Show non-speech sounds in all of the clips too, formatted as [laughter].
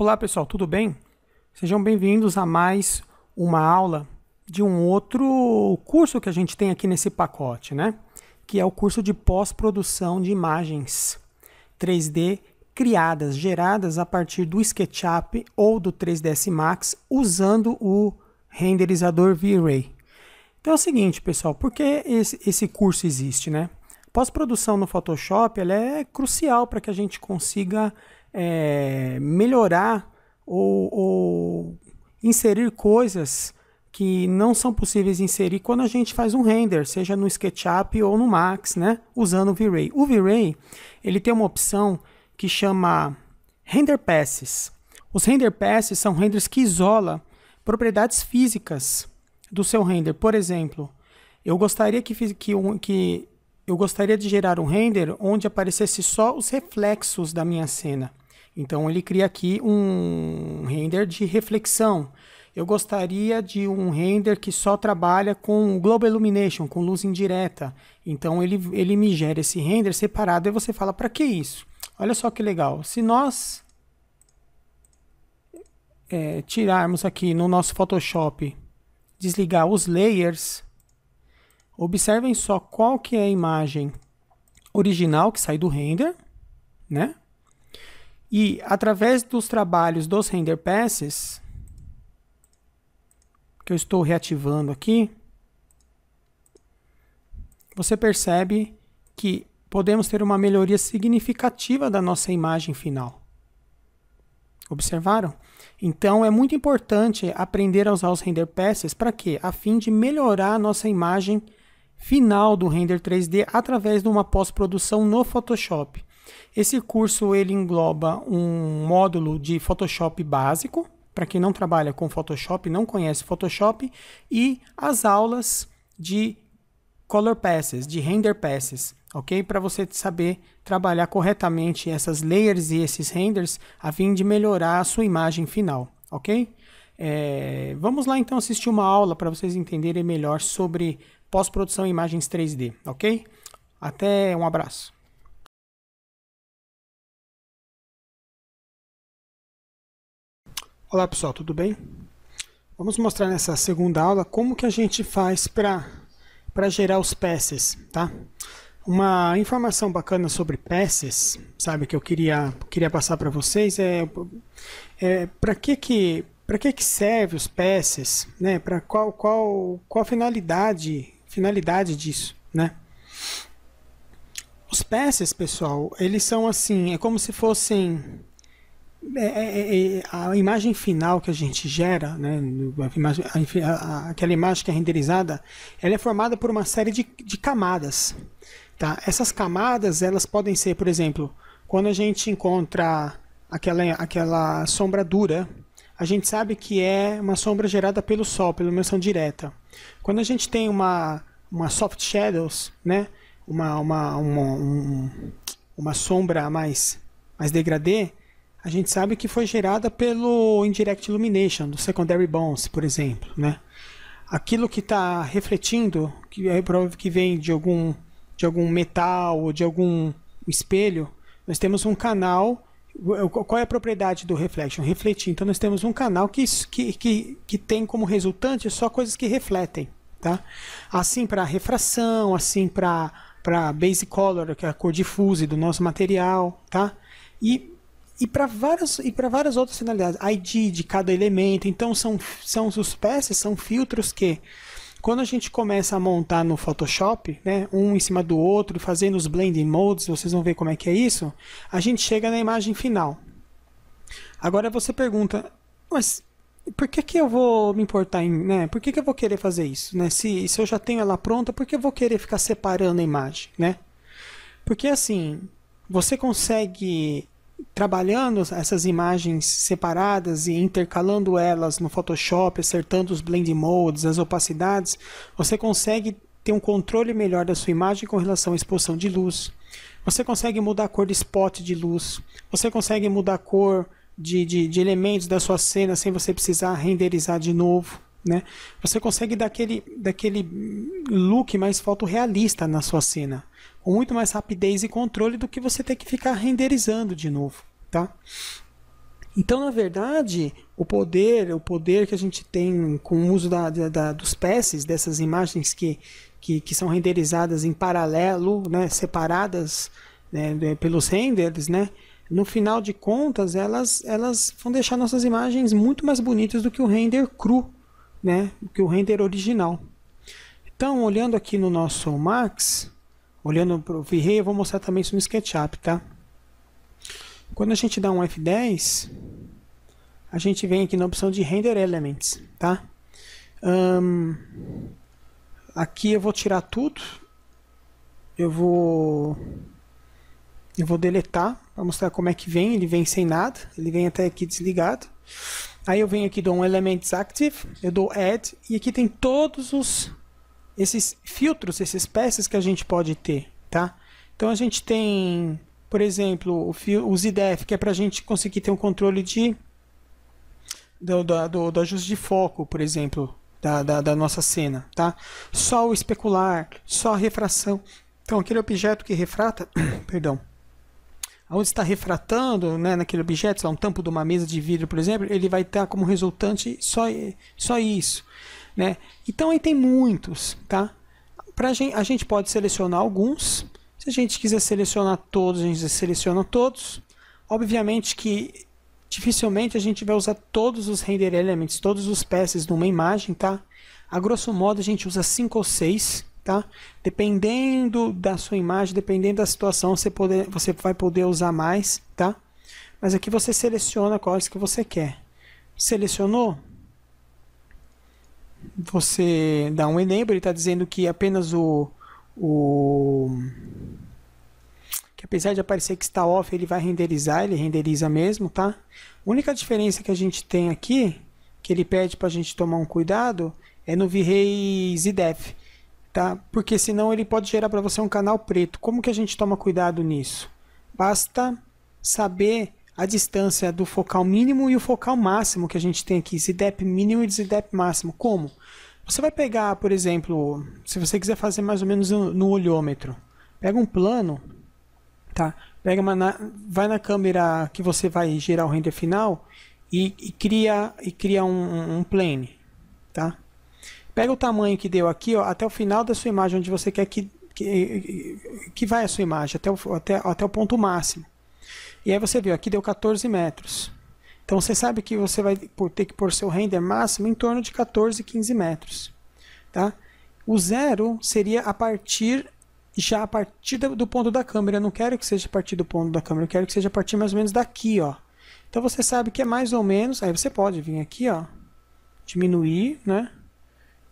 Olá pessoal, tudo bem? Sejam bem-vindos a mais uma aula de um outro curso que a gente tem aqui nesse pacote, né? Que é o curso de pós-produção de imagens 3D criadas, geradas a partir do SketchUp ou do 3ds Max usando o renderizador V-Ray. Então é o seguinte, pessoal, por que esse, curso existe, né? Pós-produção no Photoshop ela é crucial para que a gente consiga é, melhorar ou, ou inserir coisas que não são possíveis inserir quando a gente faz um render, seja no SketchUp ou no Max, né, usando o V-Ray. O V-Ray, ele tem uma opção que chama Render Passes. Os Render Passes são renders que isola propriedades físicas do seu render. Por exemplo, eu gostaria que, que, um, que eu gostaria de gerar um render onde aparecesse só os reflexos da minha cena. Então ele cria aqui um render de reflexão. Eu gostaria de um render que só trabalha com Global Illumination, com luz indireta. Então ele, ele me gera esse render separado e você fala, para que isso? Olha só que legal. Se nós é, tirarmos aqui no nosso Photoshop, desligar os layers, Observem só qual que é a imagem original que sai do render, né? E através dos trabalhos dos render passes, que eu estou reativando aqui, você percebe que podemos ter uma melhoria significativa da nossa imagem final. Observaram? Então é muito importante aprender a usar os render passes para quê? A fim de melhorar a nossa imagem final final do render 3D através de uma pós-produção no Photoshop. Esse curso ele engloba um módulo de Photoshop básico, para quem não trabalha com Photoshop, não conhece Photoshop, e as aulas de color passes, de render passes, ok? Para você saber trabalhar corretamente essas layers e esses renders a fim de melhorar a sua imagem final, ok? É, vamos lá então assistir uma aula para vocês entenderem melhor sobre pós-produção em imagens 3D, ok? Até um abraço. Olá pessoal, tudo bem? Vamos mostrar nessa segunda aula como que a gente faz para gerar os passes, tá? Uma informação bacana sobre passes, sabe, que eu queria, queria passar para vocês é, é para que que para que, que serve os passes, né? Para qual qual qual a finalidade finalidade disso, né? Os passes, pessoal, eles são assim, é como se fossem é, é, é, é a imagem final que a gente gera, né, a imagem, a, a, aquela imagem que é renderizada, ela é formada por uma série de, de camadas. Tá? Essas camadas elas podem ser, por exemplo, quando a gente encontra aquela, aquela sombra dura a gente sabe que é uma sombra gerada pelo Sol, pela iluminação direta. Quando a gente tem uma, uma soft shadows, né, uma, uma, uma, um, uma sombra mais, mais degradê, a gente sabe que foi gerada pelo Indirect Illumination, do Secondary bounce, por exemplo. Né? Aquilo que está refletindo, que é provável que vem de algum, de algum metal ou de algum espelho, nós temos um canal qual é a propriedade do reflection? Refletir. Então nós temos um canal que, que, que, que tem como resultante só coisas que refletem. Tá? Assim para refração, assim para base color, que é a cor difusa do nosso material. Tá? E, e para várias, e várias outras finalidades. ID de cada elemento. Então são, são os peças, são filtros que quando a gente começa a montar no Photoshop, né, um em cima do outro, fazendo os blending modes, vocês vão ver como é que é isso, a gente chega na imagem final. Agora você pergunta, mas por que, que eu vou me importar em, né? Por que, que eu vou querer fazer isso, né? Se, se eu já tenho ela pronta, por que eu vou querer ficar separando a imagem, né? Porque assim, você consegue trabalhando essas imagens separadas e intercalando elas no Photoshop, acertando os blend modes, as opacidades, você consegue ter um controle melhor da sua imagem com relação à exposição de luz. Você consegue mudar a cor de spot de luz. Você consegue mudar a cor de, de, de elementos da sua cena sem você precisar renderizar de novo né? Você consegue dar aquele, daquele look mais fotorrealista na sua cena, com muito mais rapidez e controle do que você ter que ficar renderizando de novo, tá? Então, na verdade, o poder, o poder que a gente tem com o uso da, da, dos passes, dessas imagens que, que, que são renderizadas em paralelo, né, separadas né, pelos renders, né, no final de contas, elas, elas vão deixar nossas imagens muito mais bonitas do que o render cru, né, que o render é original. Então, olhando aqui no nosso Max, olhando para o V-Ray, eu vou mostrar também isso no SketchUp, tá? Quando a gente dá um F10, a gente vem aqui na opção de Render Elements, tá? Um, aqui eu vou tirar tudo, eu vou, eu vou deletar para mostrar como é que vem, ele vem sem nada, ele vem até aqui desligado. Aí eu venho aqui, dou um Elements Active, eu dou Add, e aqui tem todos os esses filtros, esses peças que a gente pode ter, tá? Então a gente tem, por exemplo, o, o ZDF, que é para a gente conseguir ter um controle de do, do, do ajuste de foco, por exemplo, da, da, da, nossa cena, tá? Só o especular, só a refração. Então aquele objeto que refrata, [coughs] perdão, onde está refratando né, naquele objeto, lá, um tampo de uma mesa de vidro, por exemplo, ele vai estar como resultante só, só isso. Né? Então aí tem muitos. Tá? Pra gente, a gente pode selecionar alguns. Se a gente quiser selecionar todos, a gente seleciona todos. Obviamente que dificilmente a gente vai usar todos os render elements, todos os de numa imagem, tá? A grosso modo a gente usa 5 ou 6 tá? Dependendo da sua imagem, dependendo da situação, você, poder, você vai poder usar mais, tá? Mas aqui você seleciona quais que você quer. Selecionou? Você dá um enable, ele está dizendo que apenas o, o... que apesar de aparecer que está off, ele vai renderizar, ele renderiza mesmo, tá? A única diferença que a gente tem aqui, que ele pede para a gente tomar um cuidado, é no V-Ray ZDEF tá? Porque senão ele pode gerar para você um canal preto. Como que a gente toma cuidado nisso? Basta saber a distância do focal mínimo e o focal máximo que a gente tem aqui, ZDEP mínimo e ZDEP máximo. Como? Você vai pegar, por exemplo, se você quiser fazer mais ou menos no, olhômetro, pega um plano, tá? Pega uma, na, vai na câmera que você vai gerar o render final e, e cria e cria um, um plane, tá? Pega o tamanho que deu aqui, ó, até o final da sua imagem, onde você quer que, que, que vai a sua imagem, até o, até, até o ponto máximo. E aí você viu, aqui deu 14 metros. Então você sabe que você vai ter que pôr seu render máximo em torno de 14, 15 metros. Tá? O zero seria a partir já a partir do ponto da câmera. Eu não quero que seja a partir do ponto da câmera, eu quero que seja a partir mais ou menos daqui, ó. Então você sabe que é mais ou menos, aí você pode vir aqui, ó, diminuir, né?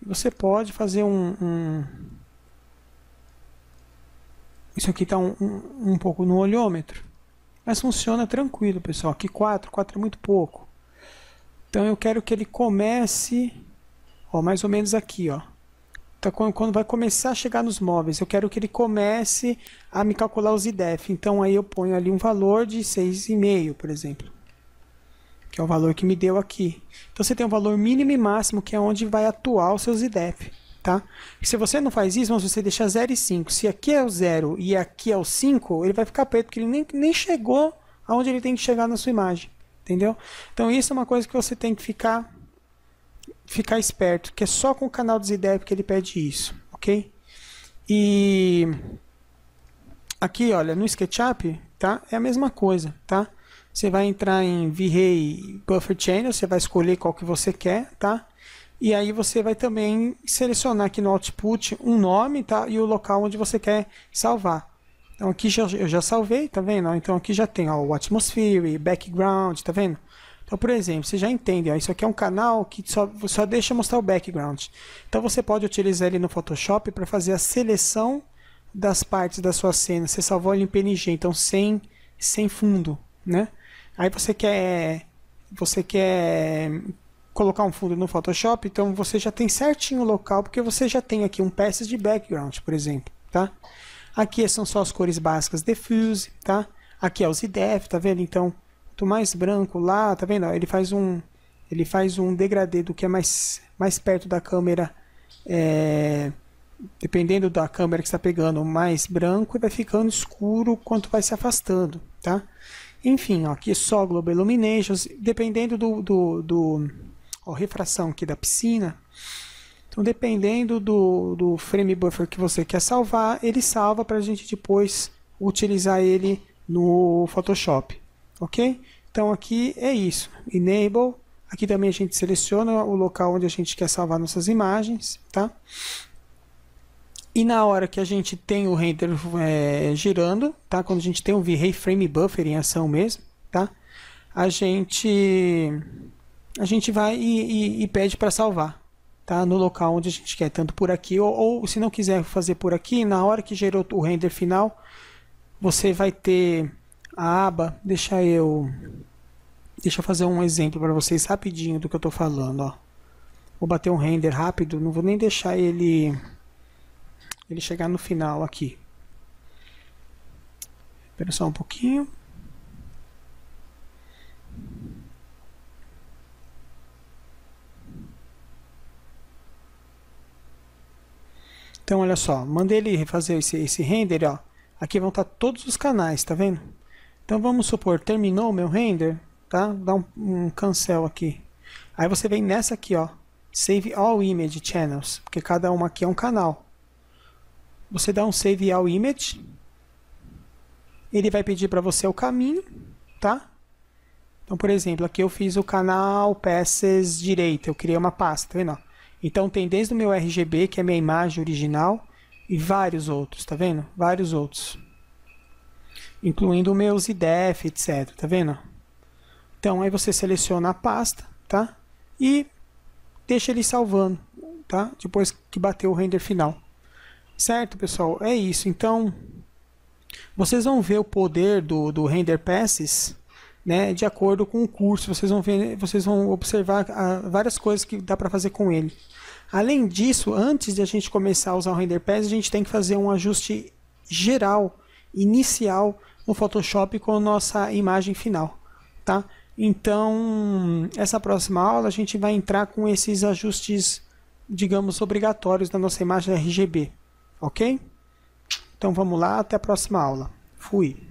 você pode fazer um, um isso aqui está um, um, um, pouco no olhômetro. Mas funciona tranquilo, pessoal. Aqui 4, 4 é muito pouco. Então eu quero que ele comece ó, mais ou menos aqui. Ó. Então, quando, quando vai começar a chegar nos móveis, eu quero que ele comece a me calcular os IDEF. Então aí eu ponho ali um valor de 6,5, por exemplo que é o valor que me deu aqui. Então você tem o um valor mínimo e máximo, que é onde vai atuar o seu ZDEP. Tá? Se você não faz isso, mas você deixa 0 e 5. Se aqui é o 0 e aqui é o 5, ele vai ficar preto, porque ele nem, nem chegou aonde ele tem que chegar na sua imagem. Entendeu? Então isso é uma coisa que você tem que ficar ficar esperto, que é só com o canal do ZDEP que ele pede isso, ok? E aqui, olha, no SketchUp, tá? É a mesma coisa, tá? Você vai entrar em V-Ray Buffer Channel, você vai escolher qual que você quer, tá? E aí você vai também selecionar aqui no output um nome, tá? E o local onde você quer salvar. Então aqui já, eu já salvei, tá vendo? Então aqui já tem ó, o Atmosphere, Background, tá vendo? Então, por exemplo, você já entende, ó, isso aqui é um canal que só, só deixa mostrar o background. Então você pode utilizar ele no Photoshop para fazer a seleção das partes da sua cena. Você salvou ele em PNG, então sem, sem fundo, né? Aí você quer você quer colocar um fundo no Photoshop, então você já tem certinho o local, porque você já tem aqui um peças de background, por exemplo, tá? Aqui são só as cores básicas diffuse, tá? Aqui é o ZDF, tá vendo? Então, quanto mais branco lá, tá vendo? Ele faz um ele faz um degradê do que é mais mais perto da câmera é, dependendo da câmera que está pegando, mais branco e vai ficando escuro quanto vai se afastando, tá? Enfim, ó, aqui é só Global Illuminations, dependendo do, do, do ó, refração aqui da piscina. Então, dependendo do, do frame buffer que você quer salvar, ele salva para a gente depois utilizar ele no Photoshop, ok? Então aqui é isso, Enable, aqui também a gente seleciona o local onde a gente quer salvar nossas imagens, tá? E na hora que a gente tem o render é, girando, tá? Quando a gente tem o V-Ray Buffer em ação mesmo, tá? A gente a gente vai e, e, e pede para salvar, tá? No local onde a gente quer, tanto por aqui ou, ou, se não quiser fazer por aqui, na hora que gerou o render final, você vai ter a aba. Deixa eu deixa eu fazer um exemplo para vocês rapidinho do que eu estou falando, ó. Vou bater um render rápido, não vou nem deixar ele ele chegar no final aqui. Espera só um pouquinho. Então, olha só, mandei ele fazer esse, esse render, ó. Aqui vão estar tá todos os canais, tá vendo? Então, vamos supor, terminou o meu render, tá? Dá um, um cancel aqui. Aí você vem nessa aqui, ó. Save all image channels, porque cada uma aqui é um canal. Você dá um save ao image. Ele vai pedir para você o caminho, tá? Então, por exemplo, aqui eu fiz o canal peças direita, eu criei uma pasta, tá vendo? Então tem desde o meu RGB, que é a minha imagem original, e vários outros, tá vendo? Vários outros. Incluindo o meu ZDF, etc, tá vendo? Então aí você seleciona a pasta, tá? E deixa ele salvando, tá? Depois que bater o render final. Certo, pessoal? É isso. Então, vocês vão ver o poder do, do render passes né, de acordo com o curso. Vocês vão, ver, vocês vão observar ah, várias coisas que dá para fazer com ele. Além disso, antes de a gente começar a usar o render pass, a gente tem que fazer um ajuste geral, inicial, no Photoshop com a nossa imagem final. Tá? Então, essa próxima aula a gente vai entrar com esses ajustes, digamos, obrigatórios da nossa imagem RGB. Ok? Então vamos lá, até a próxima aula. Fui!